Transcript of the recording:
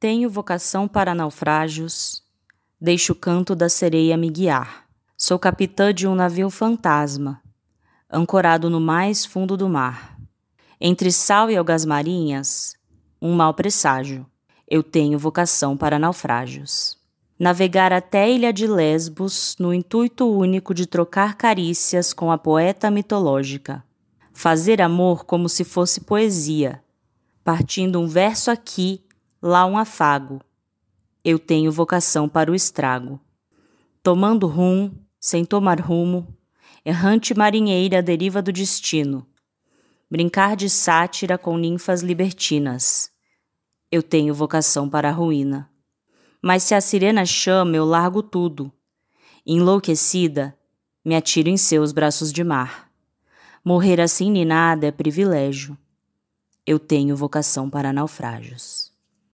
Tenho vocação para naufrágios, deixo o canto da sereia me guiar. Sou capitã de um navio fantasma, ancorado no mais fundo do mar. Entre sal e algas marinhas, um mau presságio. Eu tenho vocação para naufrágios. Navegar até a ilha de Lesbos no intuito único de trocar carícias com a poeta mitológica. Fazer amor como se fosse poesia, partindo um verso aqui lá um afago. Eu tenho vocação para o estrago. Tomando rum, sem tomar rumo, errante marinheira à deriva do destino. Brincar de sátira com ninfas libertinas. Eu tenho vocação para a ruína. Mas se a sirena chama, eu largo tudo. Enlouquecida, me atiro em seus braços de mar. Morrer assim ninada é privilégio. Eu tenho vocação para naufrágios.